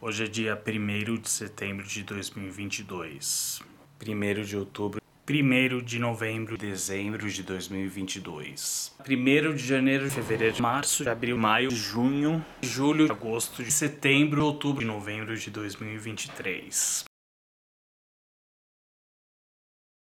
Hoje é dia 1 de setembro de 2022. 1 de outubro. 1 de novembro, dezembro de 2022. 1 de janeiro, fevereiro, março, abril, maio, junho, julho, agosto, setembro, outubro e novembro de 2023.